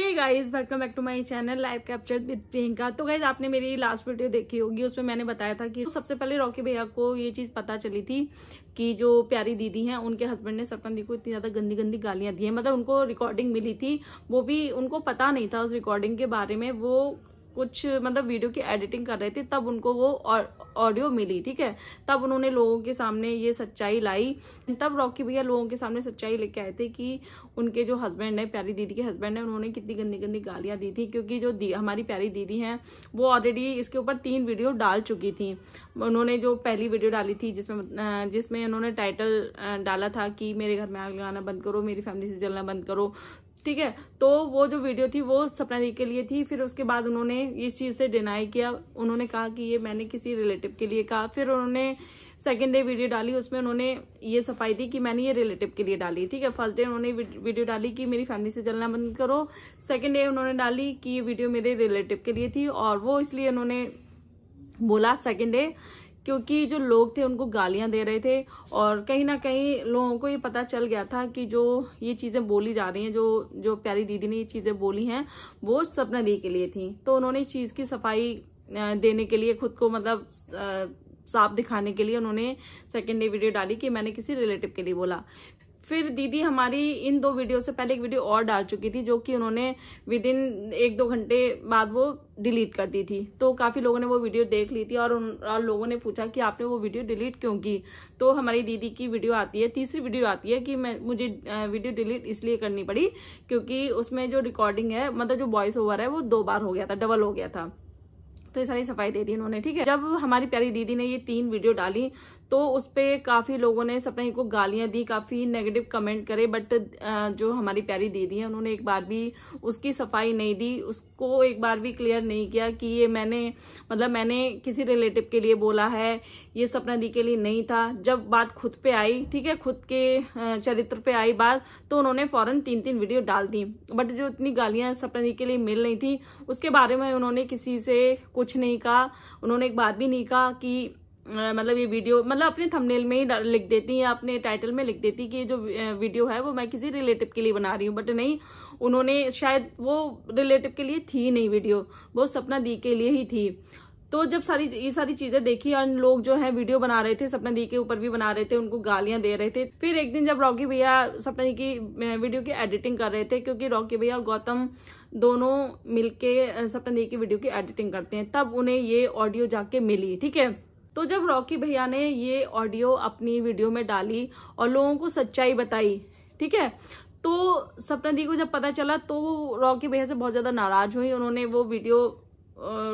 hey guys welcome back to my channel live capture with Priyanka तो guys आपने मेरी last video देखी होगी उसमें मैंने बताया था कि सबसे पहले रॉकी भैया को ये चीज़ पता चली थी कि जो प्यारी दीदी हैं उनके हस्बैंड ने सरपंच दी को इतनी ज़्यादा गंदी गंदी गालियां दी हैं मतलब उनको रिकॉर्डिंग मिली थी वो भी उनको पता नहीं था उस रिकॉर्डिंग के बारे में वो कुछ मतलब वीडियो की एडिटिंग कर रहे थे तब उनको वो ऑडियो मिली ठीक है तब उन्होंने लोगों के सामने ये सच्चाई लाई तब रॉकी भैया लोगों के सामने सच्चाई लेके आए थे कि उनके जो हस्बैंड है प्यारी दीदी के हस्बैंड है उन्होंने कितनी गंदी गंदी गालियां दी थी क्योंकि जो हमारी प्यारी दीदी हैं वो ऑलरेडी इसके ऊपर तीन वीडियो डाल चुकी थी उन्होंने जो पहली वीडियो डाली थी जिसमें जिसमें उन्होंने टाइटल डाला था कि मेरे घर में आग लगाना बंद करो मेरी फैमिली से जलना बंद करो ठीक है तो वो जो वीडियो थी वो सपना दी के लिए थी फिर उसके बाद उन्होंने इस चीज़ से डिनाई किया उन्होंने कहा कि ये मैंने किसी रिलेटिव के लिए कहा फिर उन्होंने सेकेंड डे वीडियो डाली उसमें उन्होंने ये सफाई दी कि मैंने ये रिलेटिव के लिए डाली ठीक है फर्स्ट डे उन्होंने वीडियो डाली कि मेरी फैमिली से चलना बंद करो सेकेंड डे उन्होंने डाली कि ये वीडियो मेरे रिलेटिव के लिए थी और वो इसलिए उन्होंने बोला सेकेंड डे क्योंकि जो लोग थे उनको गालियां दे रहे थे और कहीं ना कहीं लोगों को ये पता चल गया था कि जो ये चीज़ें बोली जा रही हैं जो जो प्यारी दीदी ने ये चीज़ें बोली हैं वो सपना दी के लिए थी तो उन्होंने चीज़ की सफाई देने के लिए खुद को मतलब साफ दिखाने के लिए उन्होंने सेकेंड डे वीडियो डाली कि मैंने किसी रिलेटिव के लिए बोला फिर दीदी हमारी इन दो वीडियो से पहले एक वीडियो और डाल चुकी थी जो कि उन्होंने विद इन एक दो घंटे बाद वो डिलीट कर दी थी तो काफ़ी लोगों ने वो वीडियो देख ली थी और उन और लोगों ने पूछा कि आपने वो वीडियो डिलीट क्यों की तो हमारी दीदी की वीडियो आती है तीसरी वीडियो आती है कि मैं मुझे वीडियो डिलीट इसलिए करनी पड़ी क्योंकि उसमें जो रिकॉर्डिंग है मतलब जो वॉइस ओवर है वो दो बार हो गया था डबल हो गया था तो ये सारी सफाई दे दी उन्होंने ठीक है जब हमारी प्यारी दीदी ने ये तीन वीडियो डाली तो उस पर काफ़ी लोगों ने सपनाई को गालियां दी काफ़ी नेगेटिव कमेंट करे बट जो हमारी प्यारी दीदी है उन्होंने एक बार भी उसकी सफाई नहीं दी उसको एक बार भी क्लियर नहीं किया कि ये मैंने मतलब मैंने किसी रिलेटिव के लिए बोला है ये सपना दी के लिए नहीं था जब बात खुद पे आई ठीक है खुद के चरित्र पे आई बात तो उन्होंने फ़ौरन तीन तीन वीडियो डाल दी बट जो इतनी गालियां सपना दी के लिए मिल रही थी उसके बारे में उन्होंने किसी से कुछ नहीं कहा उन्होंने एक बात भी नहीं कहा कि मतलब ये वीडियो मतलब अपने थंबनेल में ही लिख देती या अपने टाइटल में लिख देती कि ये जो वीडियो है वो मैं किसी रिलेटिव के लिए बना रही हूँ बट नहीं उन्होंने शायद वो रिलेटिव के लिए थी नहीं वीडियो वो सपना दी के लिए ही थी तो जब सारी ये सारी चीजें देखी और लोग जो है वीडियो बना रहे थे सपना दी के ऊपर भी बना रहे थे उनको गालियां दे रहे थे फिर एक दिन जब रॉकी भैया सपना दी की वीडियो की एडिटिंग कर रहे थे क्योंकि रॉकी भैया और गौतम दोनों मिलके सपना दी की वीडियो की एडिटिंग करते हैं तब उन्हें ये ऑडियो जाके मिली ठीक है तो जब रॉकी भैया ने ये ऑडियो अपनी वीडियो में डाली और लोगों को सच्चाई बताई ठीक है तो सपना दी को जब पता चला तो रॉकी भैया से बहुत ज़्यादा नाराज हुई उन्होंने वो वीडियो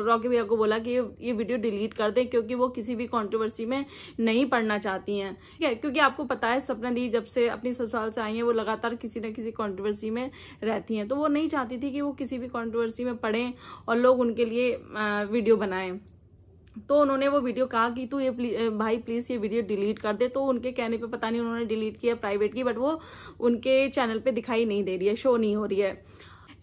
रॉकी भैया को बोला कि ये वीडियो डिलीट कर दें क्योंकि वो किसी भी कंट्रोवर्सी में नहीं पढ़ना चाहती हैं ठीक है क्योंकि आपको पता है सपना दी जब से अपनी ससुराल से आई हैं वो लगातार किसी न किसी कंट्रोवर्सी में रहती हैं तो वो नहीं चाहती थी कि वो किसी भी कंट्रोवर्सी में पढ़ें और लोग उनके लिए वीडियो बनाएं तो उन्होंने वो वीडियो कहा कि तू ये प्ली, भाई प्लीज़ ये वीडियो डिलीट कर दे तो उनके कहने पे पता नहीं उन्होंने डिलीट किया प्राइवेट की बट वो उनके चैनल पे दिखाई नहीं दे रही है शो नहीं हो रही है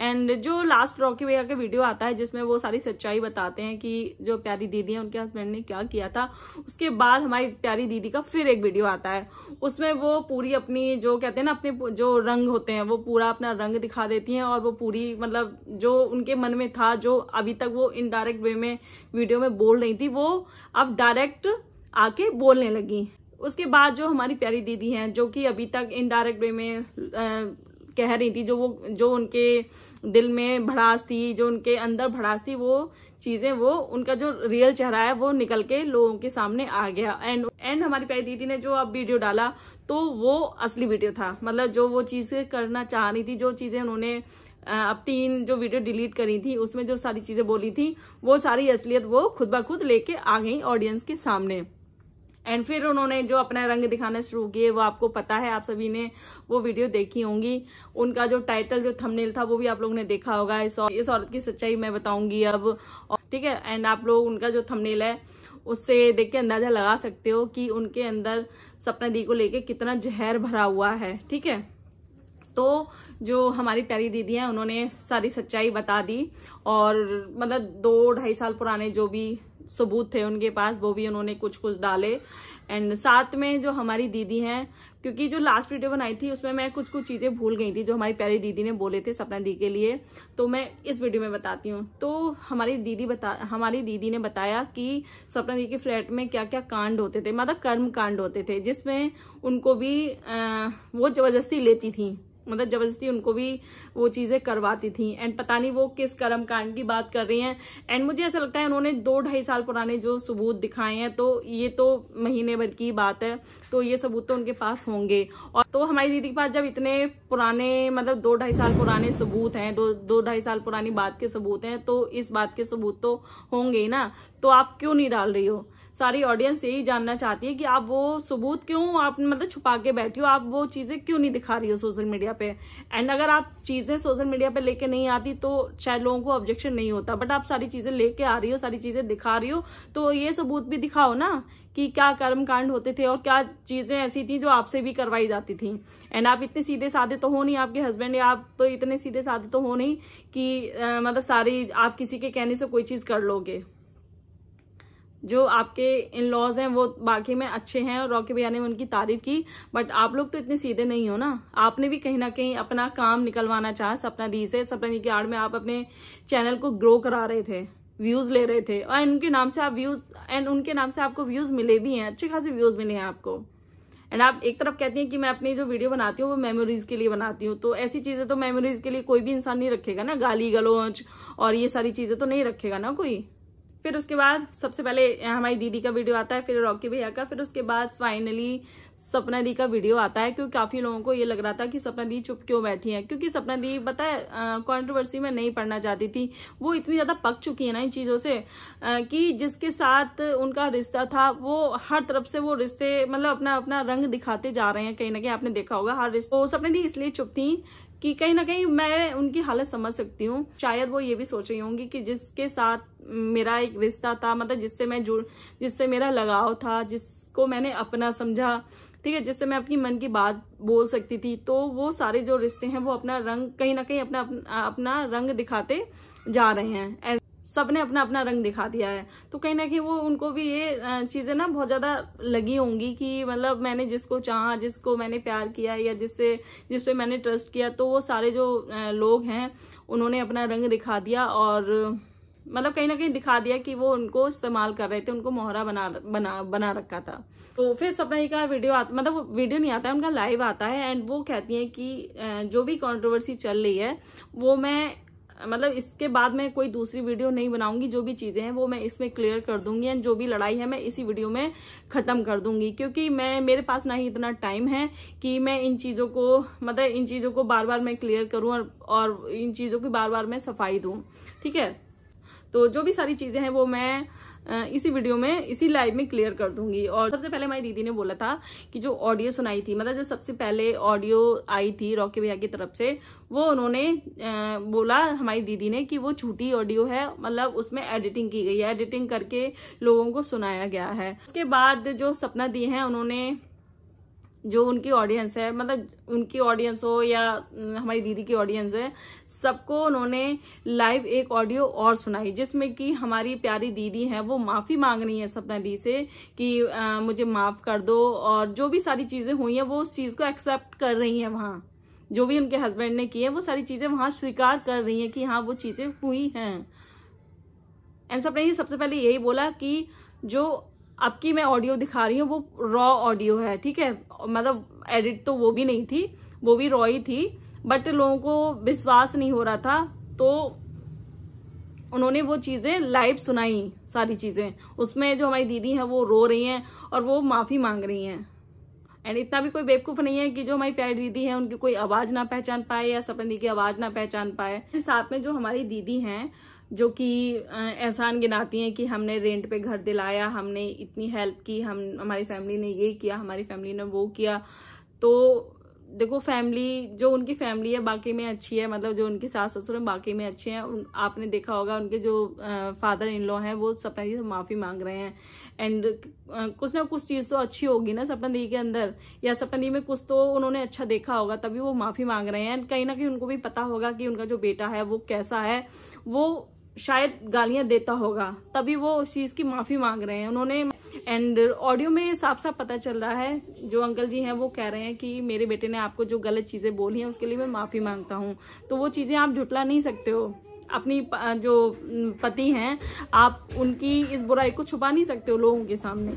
एंड जो लास्ट रॉकी भैया का वीडियो आता है जिसमें वो सारी सच्चाई बताते हैं कि जो प्यारी दीदी है उनके हस्बैंड ने क्या किया था उसके बाद हमारी प्यारी दीदी का फिर एक वीडियो आता है उसमें वो पूरी अपनी जो कहते हैं ना अपने जो रंग होते हैं वो पूरा अपना रंग दिखा देती हैं और वो पूरी मतलब जो उनके मन में था जो अभी तक वो इनडायरेक्ट वे में वीडियो में बोल रही थी वो अब डायरेक्ट आके बोलने लगी उसके बाद जो हमारी प्यारी दीदी हैं जो कि अभी तक इनडायरेक्ट वे में कह रही थी जो वो जो उनके दिल में भड़ास थी जो उनके अंदर भड़ास थी वो चीजें वो उनका जो रियल चेहरा है वो निकल के लोगों के सामने आ गया एंड एंड हमारी प्यारी दीदी ने जो अब वीडियो डाला तो वो असली वीडियो था मतलब जो वो चीजें करना चाह रही थी जो चीजें उन्होंने अब तीन जो वीडियो डिलीट करी थी उसमें जो सारी चीजें बोली थी वो सारी असलियत वो खुद ब खुद लेके आ गई ऑडियंस के सामने एंड फिर उन्होंने जो अपना रंग दिखाना शुरू किए वो आपको पता है आप सभी ने वो वीडियो देखी होंगी उनका जो टाइटल जो थंबनेल था वो भी आप लोगों ने देखा होगा इस और, इस औरत की सच्चाई मैं बताऊंगी अब ठीक है एंड आप लोग उनका जो थंबनेल है उससे देख के अंदाजा लगा सकते हो कि उनके अंदर सपना दी को लेके कितना जहर भरा हुआ है ठीक है तो जो हमारी प्यारी दीदी हैं उन्होंने सारी सच्चाई बता दी और मतलब दो ढाई साल पुराने जो भी सबूत थे उनके पास वो भी उन्होंने कुछ कुछ डाले एंड साथ में जो हमारी दीदी हैं क्योंकि जो लास्ट वीडियो बनाई थी उसमें मैं कुछ कुछ चीज़ें भूल गई थी जो हमारी प्यारी दीदी ने बोले थे सपना दी के लिए तो मैं इस वीडियो में बताती हूँ तो हमारी दीदी बता हमारी दीदी ने बताया कि सपना दी के फ्लैट में क्या क्या कांड होते थे मतलब कर्म कांड होते थे जिसमें उनको भी आ, वो जबरदस्ती लेती थी मतलब जबरदस्ती उनको भी वो चीज़ें करवाती थी एंड पता नहीं वो किस कर्म कांड की बात कर रही हैं एंड मुझे ऐसा लगता है उन्होंने दो ढाई साल पुराने जो सबूत दिखाए हैं तो ये तो महीने भर की बात है तो ये सबूत तो उनके पास होंगे और तो हमारी दीदी के पास जब इतने पुराने मतलब दो ढाई साल पुराने सबूत हैं दो दो ढाई साल पुरानी बात के सबूत हैं तो इस बात के सबूत तो होंगे ही ना तो आप क्यों नहीं डाल रही हो सारी ऑडियंस यही जानना चाहती है कि आप वो सबूत क्यों आप मतलब छुपा के बैठी हो आप वो चीज़ें क्यों नहीं दिखा रही हो सोशल मीडिया पे एंड अगर आप चीज़ें सोशल मीडिया पे लेके नहीं आती तो शायद लोगों को ऑब्जेक्शन नहीं होता बट आप सारी चीज़ें लेके आ रही हो सारी चीज़ें दिखा रही हो तो ये सबूत भी दिखाओ ना कि क्या कर्म कांड होते थे और क्या चीज़ें ऐसी थी जो आपसे भी करवाई जाती थी एंड आप इतने सीधे साधे तो हो नहीं आपके हस्बैंड या आप इतने सीधे साधे तो हो नहीं कि मतलब सारी आप किसी के कहने से कोई चीज़ कर लोगे जो आपके इन लॉज हैं वो बाकी में अच्छे हैं और रॉकी भैया ने उनकी तारीफ की बट आप लोग तो इतने सीधे नहीं हो ना आपने भी कहीं ना कहीं अपना काम निकलवाना चाहा सपना दी से सपना दी की आड़ में आप अपने चैनल को ग्रो करा रहे थे व्यूज ले रहे थे और उनके नाम से आप व्यूज एंड उनके नाम से आपको व्यूज मिले भी हैं अच्छे खासे व्यूज मिले हैं आपको एंड आप एक तरफ कहती हैं कि मैं अपनी जो वीडियो बनाती हूँ वो मेमोरीज के लिए बनाती हूँ तो ऐसी चीजें तो मेमोरीज के लिए कोई भी इंसान नहीं रखेगा ना गाली गलोच और ये सारी चीजें तो नहीं रखेगा ना कोई फिर उसके बाद सबसे पहले हमारी दीदी का वीडियो आता है फिर रॉकी भैया का फिर उसके बाद फाइनली सपना दी का वीडियो आता है क्योंकि काफ़ी लोगों को ये लग रहा था कि सपना दी चुप क्यों बैठी है क्योंकि सपना दी बताए कॉन्ट्रोवर्सी में नहीं पढ़ना चाहती थी वो इतनी ज़्यादा पक चुकी है ना इन चीज़ों से आ, कि जिसके साथ उनका रिश्ता था वो हर तरफ से वो रिश्ते मतलब अपना अपना रंग दिखाते जा रहे हैं कहीं ना कहीं आपने देखा होगा हर रिश्ते तो सपना दी इसलिए चुप थी कि कहीं ना कहीं मैं उनकी हालत समझ सकती हूँ शायद वो ये भी सोच रही होंगी कि जिसके साथ मेरा एक रिश्ता था मतलब जिससे मैं जुड़ जिससे मेरा लगाव था जिसको मैंने अपना समझा ठीक है जिससे मैं अपनी मन की बात बोल सकती थी तो वो सारे जो रिश्ते हैं वो अपना रंग कहीं ना कहीं अपना अपना रंग दिखाते जा रहे हैं सबने अपना अपना रंग दिखा दिया है तो कहीं ना कहीं वो उनको भी ये चीज़ें ना बहुत ज़्यादा लगी होंगी कि मतलब मैंने जिसको चाहा जिसको मैंने प्यार किया या जिससे जिस मैंने ट्रस्ट किया तो वो सारे जो लोग हैं उन्होंने अपना रंग दिखा दिया और मतलब कहीं ना कहीं दिखा दिया कि वो उनको इस्तेमाल कर रहे थे उनको मोहरा बना बना बना रखा था तो फिर सपना जी का वीडियो आता मतलब वीडियो नहीं आता है उनका लाइव आता है एंड वो कहती हैं कि जो भी कंट्रोवर्सी चल रही है वो मैं मतलब इसके बाद मैं कोई दूसरी वीडियो नहीं बनाऊंगी जो भी चीज़ें हैं वो मैं इसमें क्लियर कर दूंगी एंड जो भी लड़ाई है मैं इसी वीडियो में ख़त्म कर दूंगी क्योंकि मैं मेरे पास ना ही इतना टाइम है कि मैं इन चीज़ों को मतलब इन चीज़ों को बार बार मैं क्लियर करूँ और, और इन चीज़ों की बार बार मैं सफाई दूँ ठीक है तो जो भी सारी चीज़ें हैं वो मैं इसी वीडियो में इसी लाइव में क्लियर कर दूंगी और सबसे पहले हमारी दीदी ने बोला था कि जो ऑडियो सुनाई थी मतलब जो सबसे पहले ऑडियो आई थी रॉकी भैया की तरफ से वो उन्होंने बोला हमारी दीदी ने कि वो झूठी ऑडियो है मतलब उसमें एडिटिंग की गई है एडिटिंग करके लोगों को सुनाया गया है उसके बाद जो सपना दी है उन्होंने जो उनकी ऑडियंस है मतलब उनकी ऑडियंस हो या हमारी दीदी की ऑडियंस है सबको उन्होंने लाइव एक ऑडियो और सुनाई जिसमें कि हमारी प्यारी दीदी है वो माफ़ी मांग रही है सपना दी से कि आ, मुझे माफ़ कर दो और जो भी सारी चीज़ें हुई हैं वो उस चीज़ को एक्सेप्ट कर रही हैं वहां जो भी उनके हस्बैंड ने किए वो सारी चीज़ें वहां स्वीकार कर रही हैं कि हाँ वो चीज़ें हुई हैं एंड सपना जी सबसे पहले यही बोला कि जो अब की मैं ऑडियो दिखा रही हूँ वो रॉ ऑडियो है ठीक है मतलब एडिट तो वो भी नहीं थी वो भी रॉ ही थी बट लोगों को विश्वास नहीं हो रहा था तो उन्होंने वो चीज़ें लाइव सुनाई सारी चीज़ें उसमें जो हमारी दीदी हैं वो रो रही हैं और वो माफ़ी मांग रही हैं एंड इतना भी कोई बेवकूफ़ नहीं है कि जो हमारी प्यारी दीदी हैं उनकी कोई आवाज़ ना पहचान पाए या सपन की आवाज़ ना पहचान पाए साथ में जो हमारी दीदी हैं जो कि एहसान गिनाती हैं कि हमने रेंट पे घर दिलाया हमने इतनी हेल्प की हम हमारी फैमिली ने ये किया हमारी फैमिली ने वो किया तो देखो फैमिली जो उनकी फैमिली है बाकी में अच्छी है मतलब जो उनके सास ससुर हैं बाकी में अच्छे हैं आपने देखा होगा उनके जो आ, फादर इन लॉ हैं वो सपना जी से माफ़ी मांग रहे हैं एंड कुछ ना कुछ चीज़ तो अच्छी होगी ना सपना दी के अंदर या सपना दी में कुछ तो उन्होंने अच्छा देखा होगा तभी वो माफ़ी मांग रहे हैं एंड कहीं ना कहीं उनको भी पता होगा कि उनका जो बेटा है वो कैसा है वो शायद गालियां देता होगा तभी वो उस चीज़ की माफ़ी मांग रहे हैं उन्होंने एंड ऑडियो में साफ साफ पता चल रहा है जो अंकल जी हैं वो कह रहे हैं कि मेरे बेटे ने आपको जो गलत चीज़ें बोली हैं उसके लिए मैं माफ़ी मांगता हूँ तो वो चीज़ें आप झुटला नहीं सकते हो अपनी जो पति हैं आप उनकी इस बुराई को छुपा नहीं सकते हो लोगों के सामने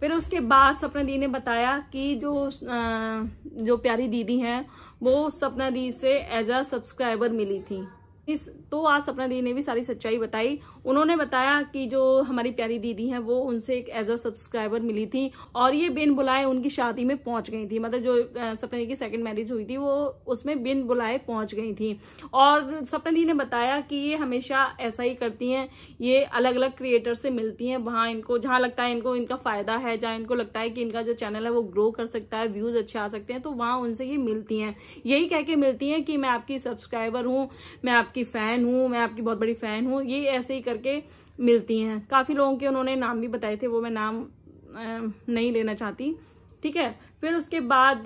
फिर उसके बाद सपना दी ने बताया कि जो जो प्यारी दीदी हैं वो सपना दी से एज अ सब्सक्राइबर मिली थी इस तो आज सपना दी ने भी सारी सच्चाई बताई उन्होंने बताया कि जो हमारी प्यारी दीदी हैं वो उनसे एक एज अ सब्सक्राइबर मिली थी और ये बिन बुलाए उनकी शादी में पहुंच गई थी मतलब जो सपना दी की सेकंड मैरिज हुई थी वो उसमें बिन बुलाए पहुंच गई थी और सपना दी ने बताया कि ये हमेशा ऐसा ही करती हैं ये अलग अलग क्रिएटर से मिलती हैं वहाँ इनको जहाँ लगता है इनको इनका फायदा है जहाँ इनको लगता है कि इनका जो चैनल है वो ग्रो कर सकता है व्यूज अच्छे आ सकते हैं तो वहाँ उनसे ये मिलती हैं यही कह के मिलती हैं कि मैं आपकी सब्सक्राइबर हूँ मैं आपकी आपकी फ़ैन हूँ मैं आपकी बहुत बड़ी फ़ैन हूँ ये ऐसे ही करके मिलती हैं काफ़ी लोगों के उन्होंने नाम भी बताए थे वो मैं नाम नहीं लेना चाहती ठीक है फिर उसके बाद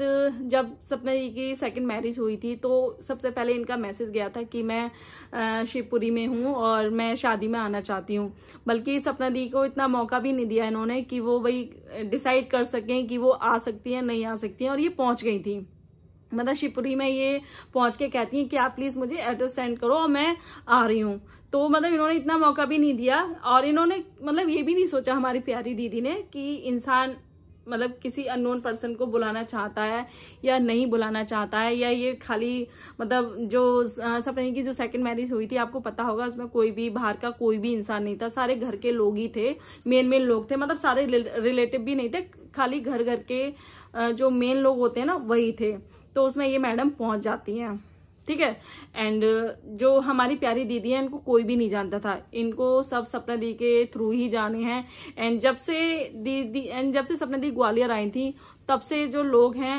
जब सपना जी की सेकंड मैरिज हुई थी तो सबसे पहले इनका मैसेज गया था कि मैं शिवपुरी में हूँ और मैं शादी में आना चाहती हूँ बल्कि सपना दी को इतना मौका भी नहीं दिया इन्होंने कि वो भाई डिसाइड कर सकें कि वो आ सकती हैं नहीं आ सकती हैं और ये पहुँच गई थी मतलब शिवपुरी में ये पहुंच के कहती हैं कि आप प्लीज़ मुझे एड्रेस सेंड करो और मैं आ रही हूँ तो मतलब इन्होंने इतना मौका भी नहीं दिया और इन्होंने मतलब ये भी नहीं सोचा हमारी प्यारी दीदी ने कि इंसान मतलब किसी अननोन पर्सन को बुलाना चाहता है या नहीं बुलाना चाहता है या ये खाली मतलब जो नहीं की जो सेकंड मैरिज हुई थी आपको पता होगा उसमें कोई भी बाहर का कोई भी इंसान नहीं था सारे घर के लोग ही थे मेन मेन लोग थे मतलब सारे रिलेटिव भी नहीं थे खाली घर घर के जो मेन लोग होते हैं ना वही थे तो उसमें ये मैडम पहुंच जाती हैं ठीक है एंड जो हमारी प्यारी दीदी है इनको कोई भी नहीं जानता था इनको सब सपना दी के थ्रू ही जाने हैं एंड जब से दीदी एंड जब से सपना दी ग्वालियर आई थी तब से जो लोग हैं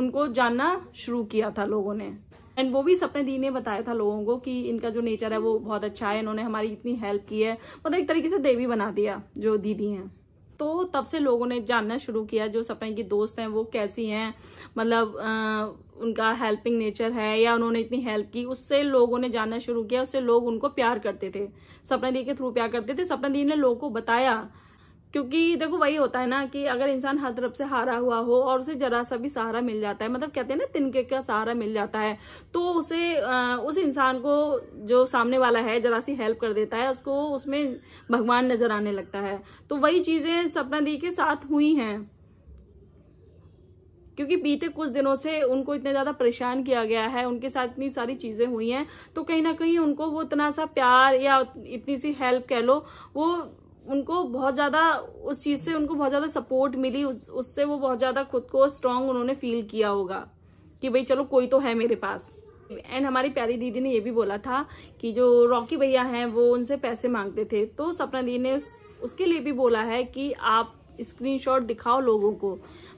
उनको जानना शुरू किया था लोगों ने एंड वो भी सपना दी ने बताया था लोगों को कि इनका जो नेचर है वो बहुत अच्छा है इन्होंने हमारी इतनी हेल्प की है मतलब एक तरीके से देवी बना दिया जो दीदी हैं तो तब से लोगों ने जानना शुरू किया जो सपना की दोस्त हैं वो कैसी हैं मतलब उनका हेल्पिंग नेचर है या उन्होंने इतनी हेल्प की उससे लोगों ने जानना शुरू किया उससे लोग उनको प्यार करते थे सपना दी के थ्रू प्यार करते थे सपना दी ने लोगों को बताया क्योंकि देखो वही होता है ना कि अगर इंसान हर तरफ से हारा हुआ हो और उसे जरा सा भी सहारा मिल जाता है मतलब कहते हैं ना तिनके का सहारा मिल जाता है तो उसे आ, उस इंसान को जो सामने वाला है जरा सी हेल्प कर देता है उसको उसमें भगवान नजर आने लगता है तो वही चीजें सपना दी के साथ हुई हैं क्योंकि बीते कुछ दिनों से उनको इतने ज्यादा परेशान किया गया है उनके साथ इतनी सारी चीजें हुई हैं तो कहीं ना कहीं उनको वो इतना सा प्यार या इतनी सी हेल्प कह लो वो उनको बहुत ज़्यादा उस चीज़ से उनको बहुत ज़्यादा सपोर्ट मिली उस, उससे वो बहुत ज़्यादा खुद को स्ट्रांग उन्होंने फील किया होगा कि भाई चलो कोई तो है मेरे पास एंड हमारी प्यारी दीदी ने ये भी बोला था कि जो रॉकी भैया हैं वो उनसे पैसे मांगते थे तो सपना दीदी ने उस, उसके लिए भी बोला है कि आप स्क्रीनशॉट दिखाओ लोगों को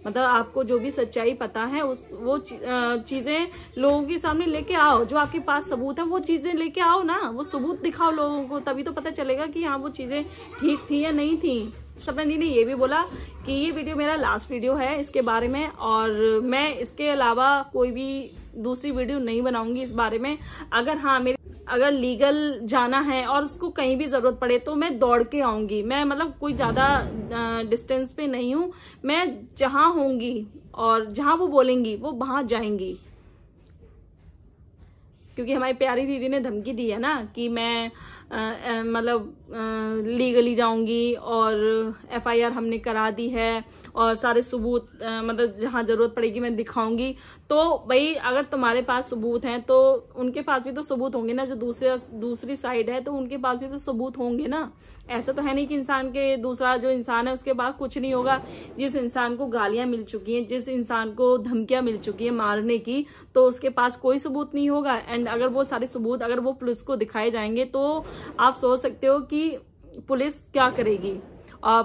मतलब आपको जो भी सच्चाई पता है उस वो चीजें लोगों के सामने लेके आओ जो आपके पास सबूत है वो चीजें लेके आओ ना वो सबूत दिखाओ लोगों को तभी तो पता चलेगा कि हाँ वो चीजें ठीक थी या नहीं थी सपना जी ने ये भी बोला कि ये वीडियो मेरा लास्ट वीडियो है इसके बारे में और मैं इसके अलावा कोई भी दूसरी वीडियो नहीं बनाऊंगी इस बारे में अगर हाँ मेरे अगर लीगल जाना है और उसको कहीं भी जरूरत पड़े तो मैं दौड़ के आऊंगी मैं मतलब कोई ज्यादा डिस्टेंस पे नहीं हूँ मैं जहां होंगी और जहां वो बोलेंगी वो वहां जाएंगी क्योंकि हमारी प्यारी दीदी ने धमकी दी है ना कि मैं मतलब लीगली जाऊंगी और एफआईआर हमने करा दी है और सारे सबूत मतलब जहां ज़रूरत पड़ेगी मैं दिखाऊंगी तो भाई अगर तुम्हारे पास सबूत हैं तो उनके पास भी तो सबूत होंगे ना जो दूसरे दूसरी साइड है तो उनके पास भी तो सबूत होंगे ना ऐसा तो है नहीं कि इंसान के दूसरा जो इंसान है उसके पास कुछ नहीं होगा जिस इंसान को गालियां मिल चुकी हैं जिस इंसान को धमकियां मिल चुकी है मारने की तो उसके पास कोई सबूत नहीं होगा एंड अगर वो सारे सबूत अगर वो पुलिस को दिखाए जाएंगे तो आप सोच सकते हो कि की पुलिस क्या करेगी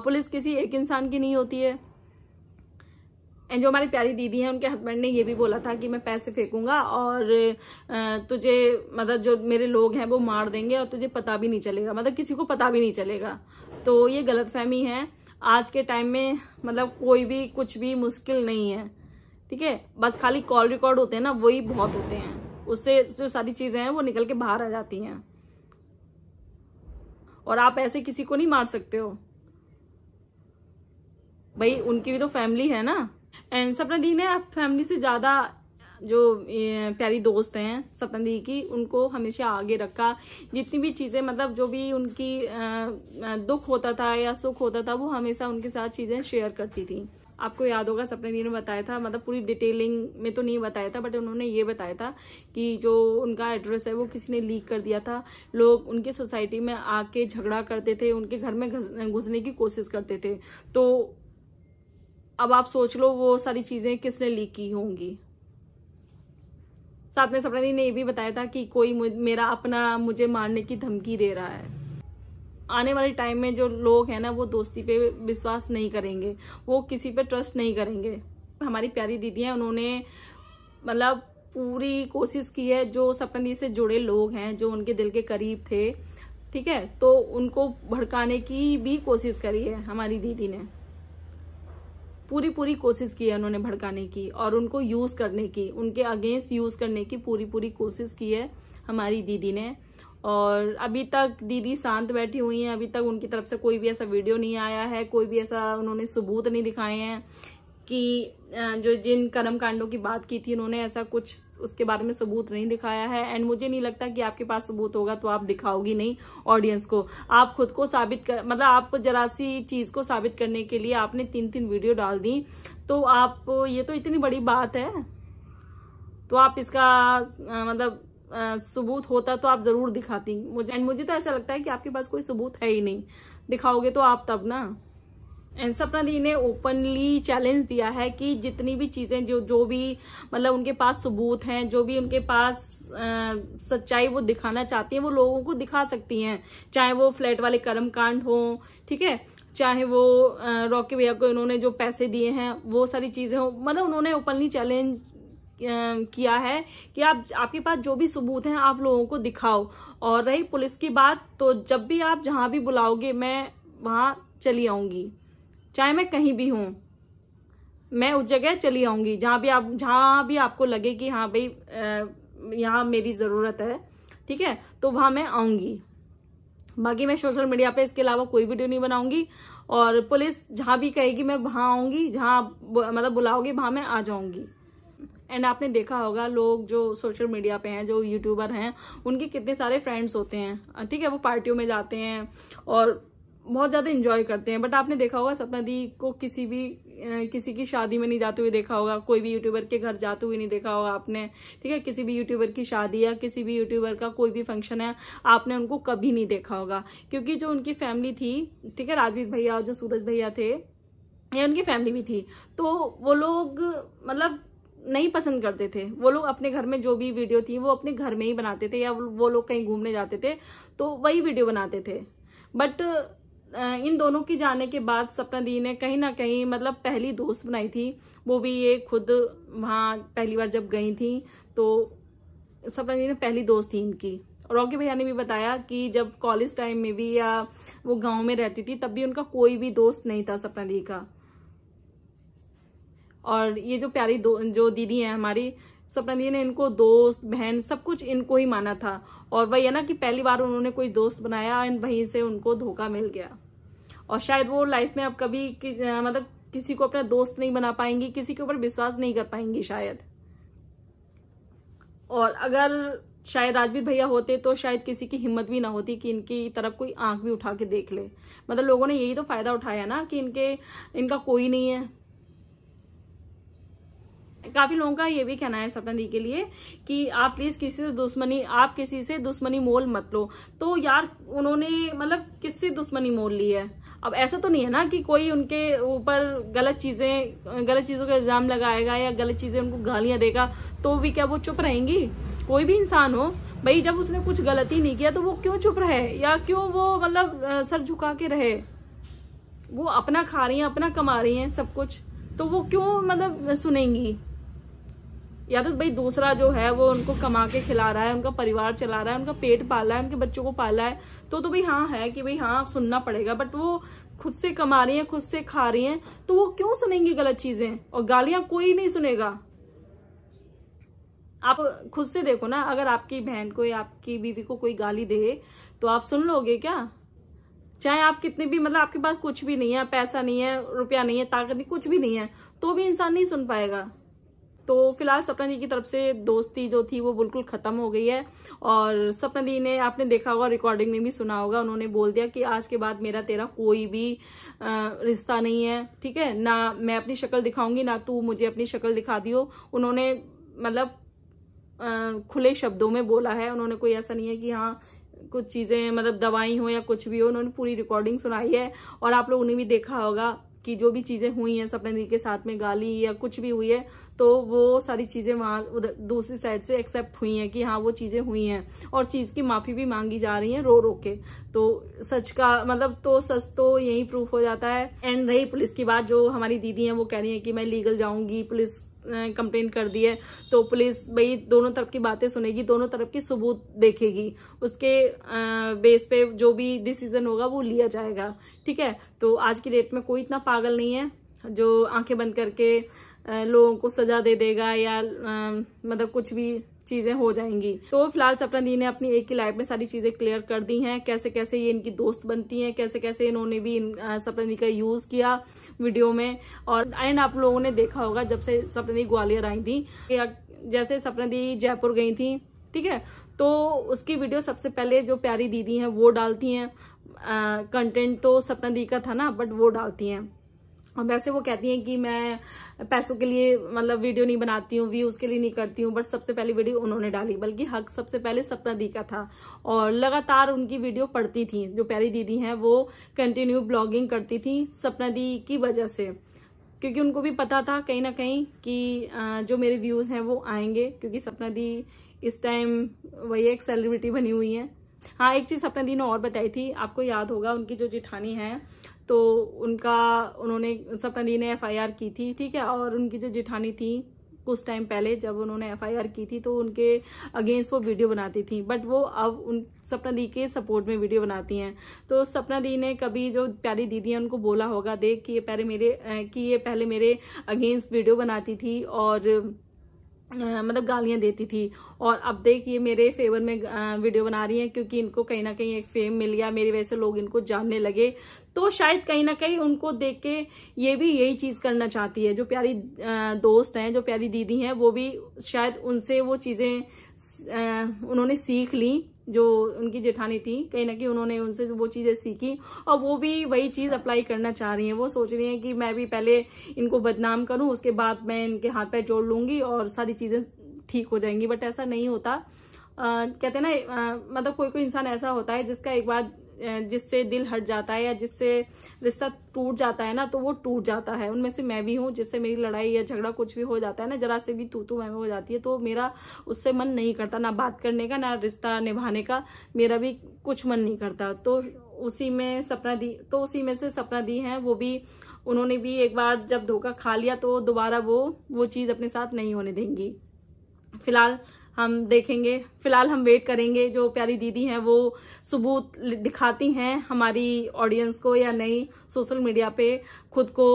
पुलिस किसी एक इंसान की नहीं होती है एंड जो हमारी प्यारी दीदी हैं उनके हस्बैंड ने ये भी बोला था कि मैं पैसे फेंकूंगा और तुझे मतलब जो मेरे लोग हैं वो मार देंगे और तुझे पता भी नहीं चलेगा मतलब किसी को पता भी नहीं चलेगा तो ये गलतफहमी है आज के टाइम में मतलब कोई भी कुछ भी मुश्किल नहीं है ठीक है बस खाली कॉल रिकॉर्ड होते हैं ना वही बहुत होते हैं उससे जो सारी चीज़ें हैं वो निकल के बाहर आ जाती हैं और आप ऐसे किसी को नहीं मार सकते हो भाई उनकी भी तो फैमिली है ना एंड सपना दी ने आप फैमिली से ज्यादा जो प्यारी दोस्त हैं सपना दी की उनको हमेशा आगे रखा जितनी भी चीज़ें मतलब जो भी उनकी दुख होता था या सुख होता था वो हमेशा उनके साथ चीज़ें शेयर करती थी आपको याद होगा सपने दी ने बताया था मतलब पूरी डिटेलिंग में तो नहीं बताया था बट उन्होंने ये बताया था कि जो उनका एड्रेस है वो किसी ने लीक कर दिया था लोग उनकी सोसाइटी में आके झगड़ा करते थे उनके घर में घुसने की कोशिश करते थे तो अब आप सोच लो वो सारी चीज़ें किसने लीक की होंगी साथ में सपना दी ने ये भी बताया था कि कोई मेरा अपना मुझे मारने की धमकी दे रहा है आने वाले टाइम में जो लोग हैं ना वो दोस्ती पे विश्वास नहीं करेंगे वो किसी पे ट्रस्ट नहीं करेंगे हमारी प्यारी दीदी हैं उन्होंने मतलब पूरी कोशिश की है जो सपन से जुड़े लोग हैं जो उनके दिल के करीब थे ठीक है तो उनको भड़काने की भी कोशिश करी है हमारी दीदी ने पूरी पूरी कोशिश की है उन्होंने भड़काने की और उनको यूज़ करने की उनके अगेंस्ट यूज़ करने की पूरी पूरी कोशिश की है हमारी दीदी ने और अभी तक दीदी शांत बैठी हुई हैं अभी तक उनकी तरफ से कोई भी ऐसा वीडियो नहीं आया है कोई भी ऐसा उन्होंने सबूत नहीं दिखाए हैं कि जो जिन कर्म कांडों की बात की थी उन्होंने ऐसा कुछ उसके बारे में सबूत नहीं दिखाया है एंड मुझे नहीं लगता कि आपके पास सबूत होगा तो आप दिखाओगी नहीं ऑडियंस को आप खुद को साबित कर मतलब आप जरा सी चीज को साबित करने के लिए आपने तीन तीन वीडियो डाल दी तो आप ये तो इतनी बड़ी बात है तो आप इसका मतलब सबूत होता तो आप जरूर दिखाती मुझे एंड मुझे तो ऐसा लगता है कि आपके पास कोई सबूत है ही नहीं दिखाओगे तो आप तब ना एंड सपना दी ने ओपनली चैलेंज दिया है कि जितनी भी चीजें जो जो भी मतलब उनके पास सबूत हैं जो भी उनके पास आ, सच्चाई वो दिखाना चाहती हैं वो लोगों को दिखा सकती हैं चाहे वो फ्लैट वाले कर्म कांड हो ठीक है चाहे वो रॉकी भैया को इन्होंने जो पैसे दिए हैं वो सारी चीजें हो मतलब उन्होंने ओपनली चैलेंज किया है कि आप आपके पास जो भी सबूत हैं आप लोगों को दिखाओ और रही पुलिस की बात तो जब भी आप जहां भी बुलाओगे मैं वहां चली आऊंगी चाहे मैं कहीं भी हूं मैं उस जगह चली आऊंगी जहां भी आप जहां भी आपको लगे कि हाँ भाई यहाँ मेरी ज़रूरत है ठीक है तो वहां मैं आऊंगी बाकी मैं सोशल मीडिया पे इसके अलावा कोई वीडियो नहीं बनाऊंगी और पुलिस जहां भी कहेगी मैं वहां आऊंगी जहां मतलब बुलाओगे वहां मैं आ जाऊंगी एंड आपने देखा होगा लोग जो सोशल मीडिया पे हैं जो यूट्यूबर हैं उनके कितने सारे फ्रेंड्स होते हैं ठीक है वो पार्टियों में जाते हैं और बहुत ज़्यादा इंजॉय करते हैं बट आपने देखा होगा सपना दी को किसी भी किसी की शादी में नहीं जाते हुए देखा होगा कोई भी यूट्यूबर के घर जाते हुए नहीं देखा होगा आपने ठीक है किसी भी यूट्यूबर की शादी या किसी भी यूट्यूबर का कोई भी फंक्शन है आपने उनको कभी नहीं देखा होगा क्योंकि जो उनकी फैमिली थी ठीक है राजवीर भैया और जो सूरज भैया थे या उनकी फैमिली भी थी तो वो लोग मतलब नहीं पसंद करते थे वो लोग अपने घर में जो भी वीडियो थी वो अपने घर में ही बनाते थे या वो लोग कहीं घूमने जाते थे तो वही वीडियो बनाते थे बट इन दोनों के जाने के बाद सपना दी ने कहीं ना कहीं मतलब पहली दोस्त बनाई थी वो भी ये खुद वहाँ पहली बार जब गई थी तो सपना दी ने पहली दोस्त थी इनकी रॉकी भैया ने भी बताया कि जब कॉलेज टाइम में भी या वो गांव में रहती थी तब भी उनका कोई भी दोस्त नहीं था सपना दी का और ये जो प्यारी दो जो दीदी हैं हमारी सपना दीदी ने इनको दोस्त बहन सब कुछ इनको ही माना था और वही है ना कि पहली बार उन्होंने कोई दोस्त बनाया इन वहीं से उनको धोखा मिल गया और शायद वो लाइफ में अब कभी कि, मतलब किसी को अपना दोस्त नहीं बना पाएंगी किसी के ऊपर विश्वास नहीं कर पाएंगी शायद और अगर शायद आज भी भैया होते तो शायद किसी की हिम्मत भी ना होती कि इनकी तरफ कोई आंख भी उठा के देख ले मतलब लोगों ने यही तो फायदा उठाया ना कि इनके इनका कोई नहीं है काफी लोगों का ये भी कहना है सपना दी के लिए कि आप प्लीज किसी से दुश्मनी आप किसी से दुश्मनी मोल मत लो तो यार उन्होंने मतलब किससे दुश्मनी मोल ली है अब ऐसा तो नहीं है ना कि कोई उनके ऊपर गलत चीजें गलत चीजों का इल्जाम लगाएगा या गलत चीजें उनको गालियां देगा तो भी क्या वो चुप रहेंगी कोई भी इंसान हो भाई जब उसने कुछ गलती नहीं किया तो वो क्यों चुप रहे या क्यों वो मतलब सर झुका के रहे वो अपना खा रही हैं अपना कमा रही हैं सब कुछ तो वो क्यों मतलब सुनेंगी या तो भाई दूसरा जो है वो उनको कमा के खिला रहा है उनका परिवार चला रहा है उनका पेट पाला है उनके बच्चों को पाला है तो तो भाई हाँ है कि भाई हाँ सुनना पड़ेगा बट वो खुद से कमा रही हैं खुद से खा रही हैं तो वो क्यों सुनेंगी गलत चीजें और गालियां कोई नहीं सुनेगा आप खुद से देखो ना अगर आपकी बहन को या आपकी बीवी को कोई गाली दे तो आप सुन लोगे क्या चाहे आप कितने भी मतलब आपके पास कुछ भी नहीं है पैसा नहीं है रुपया नहीं है ताकत नहीं कुछ भी नहीं है तो भी इंसान नहीं सुन पाएगा तो फिलहाल सपना दी की तरफ से दोस्ती जो थी वो बिल्कुल ख़त्म हो गई है और सपना दी ने आपने देखा होगा रिकॉर्डिंग में भी सुना होगा उन्होंने बोल दिया कि आज के बाद मेरा तेरा कोई भी रिश्ता नहीं है ठीक है ना मैं अपनी शक्ल दिखाऊंगी ना तू मुझे अपनी शक्ल दिखा दियो उन्होंने मतलब खुले शब्दों में बोला है उन्होंने कोई ऐसा नहीं है कि हाँ कुछ चीज़ें मतलब दवाई हो या कुछ भी हो उन्होंने पूरी रिकॉर्डिंग सुनाई है और आप लोग उन्हें भी देखा होगा कि जो भी चीज़ें हुई हैं सपनदीप के साथ में गाली या कुछ भी हुई है तो वो सारी चीज़ें वहाँ उधर दूसरी साइड से एक्सेप्ट हुई हैं कि हाँ वो चीज़ें हुई हैं और चीज़ की माफ़ी भी मांगी जा रही है रो रो के तो सच का मतलब तो सच तो यही प्रूफ हो जाता है एंड रही पुलिस की बात जो हमारी दीदी हैं वो कह रही हैं कि मैं लीगल जाऊंगी पुलिस कंप्लेन कर दी है तो पुलिस भाई दोनों तरफ की बातें सुनेगी दोनों तरफ के सबूत देखेगी उसके बेस पे जो भी डिसीजन होगा वो लिया जाएगा ठीक है तो आज की डेट में कोई इतना पागल नहीं है जो आंखें बंद करके लोगों को सजा दे देगा या मतलब कुछ भी चीजें हो जाएंगी तो फिलहाल सपना दी ने अपनी एक ही लाइफ में सारी चीजें क्लियर कर दी हैं कैसे कैसे ये इनकी दोस्त बनती हैं कैसे कैसे इन्होंने भी इन, सपना दी का यूज किया वीडियो में और एंड आप लोगों ने देखा होगा जब से सपना दी ग्वालियर आई थी जैसे सपना दी जयपुर गई थी ठीक है तो उसकी वीडियो सबसे पहले जो प्यारी दीदी है वो डालती हैं कंटेंट तो सपना दी का था ना बट वो डालती हैं वैसे वो कहती हैं कि मैं पैसों के लिए मतलब वीडियो नहीं बनाती हूँ व्यूज़ के लिए नहीं करती हूँ बट सबसे पहले वीडियो उन्होंने डाली बल्कि हक सबसे पहले सपना दी का था और लगातार उनकी वीडियो पढ़ती थी जो प्यारी दीदी हैं वो कंटिन्यू ब्लॉगिंग करती थी सपना दी की वजह से क्योंकि उनको भी पता था कहीं ना कहीं कि जो मेरे व्यूज़ हैं वो आएंगे क्योंकि सपना दी इस टाइम वही एक सेलिब्रिटी बनी हुई है हाँ एक चीज़ सपना दी ने और बताई थी आपको याद होगा उनकी जो जिठानी है तो उनका उन्होंने सपना दी ने एफआईआर की थी ठीक है और उनकी जो जिठानी थी कुछ टाइम पहले जब उन्होंने एफआईआर की थी तो उनके अगेंस्ट वो वीडियो बनाती थी बट वो अब उन सपना दी के सपोर्ट में वीडियो बनाती हैं तो सपना दी ने कभी जो प्यारी दीदी हैं उनको बोला होगा देख कि ये पहले मेरे कि ये पहले मेरे अगेंस्ट वीडियो बनाती थी और मतलब गालियां देती थी और अब देख ये मेरे फेवर में वीडियो बना रही हैं क्योंकि इनको कहीं ना कहीं एक फेम मिल गया मेरी वजह से लोग इनको जानने लगे तो शायद कहीं ना कहीं उनको देख के ये भी यही चीज़ करना चाहती है जो प्यारी दोस्त हैं जो प्यारी दीदी हैं वो भी शायद उनसे वो चीज़ें उन्होंने सीख ली जो उनकी जेठानी थी कहीं ना कहीं उन्होंने उनसे वो चीज़ें सीखी और वो भी वही चीज़ अप्लाई करना चाह रही हैं वो सोच रही हैं कि मैं भी पहले इनको बदनाम करूं उसके बाद मैं इनके हाथ पैर जोड़ लूँगी और सारी चीज़ें ठीक हो जाएंगी बट ऐसा नहीं होता आ, कहते हैं ना आ, मतलब कोई कोई इंसान ऐसा होता है जिसका एक बार जिससे दिल हट जाता है या जिससे रिश्ता टूट जाता है ना तो वो टूट जाता है उनमें से मैं भी हूँ जिससे मेरी लड़ाई या झगड़ा कुछ भी हो जाता है ना जरा से भी तू तू मैं हो जाती है तो मेरा उससे मन नहीं करता ना बात करने का ना रिश्ता निभाने का मेरा भी कुछ मन नहीं करता तो उसी में सपना दी तो उसी में से सपना दी है वो भी उन्होंने भी एक बार जब धोखा खा लिया तो दोबारा वो वो चीज़ अपने साथ नहीं होने देंगी फिलहाल हम देखेंगे फिलहाल हम वेट करेंगे जो प्यारी दीदी हैं वो सबूत दिखाती हैं हमारी ऑडियंस को या नहीं सोशल मीडिया पे खुद को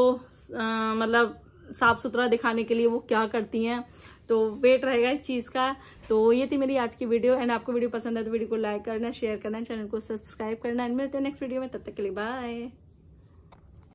मतलब साफ सुथरा दिखाने के लिए वो क्या करती हैं तो वेट रहेगा इस चीज़ का तो ये थी मेरी आज की वीडियो एंड आपको वीडियो पसंद है तो वीडियो को लाइक करना शेयर करना चैनल को सब्सक्राइब करना एंड मिलते हैं नेक्स्ट वीडियो में तब तक के लिए बाय